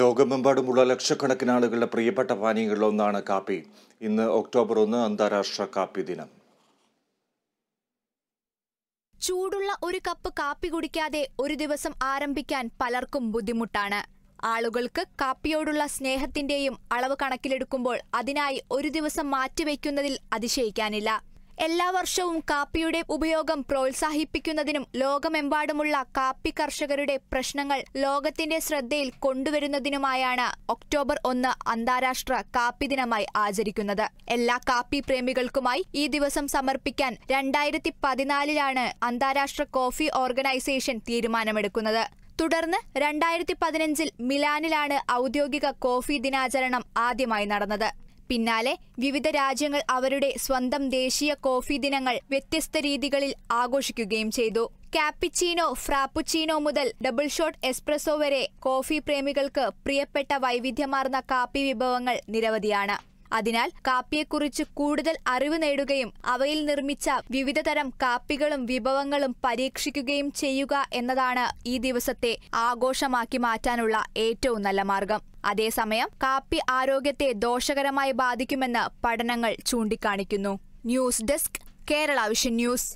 ലോകമെമ്പാടുമുള്ള ലക്ഷക്കണക്കിന് ആളുകളുടെ പ്രിയപ്പെട്ട പാനീയങ്ങളിലൊന്നാണ് കാപ്പി ഇന്ന് ഒക്ടോബർ ഒന്ന് അന്താരാഷ്ട്ര കാപ്പി ദിനം ചൂടുള്ള ഒരു കപ്പ് കാപ്പി കുടിക്കാതെ ഒരു ദിവസം ആരംഭിക്കാൻ പലർക്കും ബുദ്ധിമുട്ടാണ് ആളുകൾക്ക് കാപ്പിയോടുള്ള സ്നേഹത്തിന്റെയും അളവ് കണക്കിലെടുക്കുമ്പോൾ അതിനായി ഒരു ദിവസം മാറ്റിവെക്കുന്നതിൽ അതിശയിക്കാനില്ല എല്ലാ വർഷവും കാപ്പിയുടെ ഉപയോഗം പ്രോത്സാഹിപ്പിക്കുന്നതിനും ലോകമെമ്പാടുമുള്ള കാപ്പി കർഷകരുടെ പ്രശ്നങ്ങൾ ലോകത്തിന്റെ ശ്രദ്ധയിൽ കൊണ്ടുവരുന്നതിനുമായാണ് ഒക്ടോബർ ഒന്ന് അന്താരാഷ്ട്ര കാപ്പി ദിനമായി ആചരിക്കുന്നത് എല്ലാ കാപ്പി പ്രേമികൾക്കുമായി ഈ ദിവസം സമർപ്പിക്കാൻ രണ്ടായിരത്തി പതിനാലിലാണ് അന്താരാഷ്ട്ര കോഫി ഓർഗനൈസേഷൻ തീരുമാനമെടുക്കുന്നത് തുടർന്ന് രണ്ടായിരത്തി പതിനഞ്ചിൽ മിലാനിലാണ് ഔദ്യോഗിക കോഫി ദിനാചരണം ആദ്യമായി നടന്നത് പിന്നാലെ വിവിധ രാജ്യങ്ങൾ അവരുടെ സ്വന്തം ദേശീയ കോഫി ദിനങ്ങൾ വ്യത്യസ്ത രീതികളിൽ ആഘോഷിക്കുകയും ചെയ്തു കാപ്പിച്ചീനോ ഫ്രാപ്പുച്ചീനോ മുതൽ ഡബിൾ ഷോട്ട് എസ്പ്രസോ വരെ കോഫി പ്രേമികൾക്ക് പ്രിയപ്പെട്ട വൈവിധ്യമാർന്ന കാപ്പി വിഭവങ്ങൾ നിരവധിയാണ് അതിനാൽ കാപ്പിയെക്കുറിച്ച് കൂടുതൽ അറിവ് നേടുകയും അവയിൽ നിർമ്മിച്ച വിവിധതരം കാപ്പികളും വിഭവങ്ങളും പരീക്ഷിക്കുകയും ചെയ്യുക എന്നതാണ് ഈ ദിവസത്തെ ആഘോഷമാക്കി മാറ്റാനുള്ള ഏറ്റവും നല്ല മാർഗം അതേസമയം കാപ്പി ആരോഗ്യത്തെ ദോഷകരമായി ബാധിക്കുമെന്ന് പഠനങ്ങൾ ചൂണ്ടിക്കാണിക്കുന്നു news desk Kerala vision news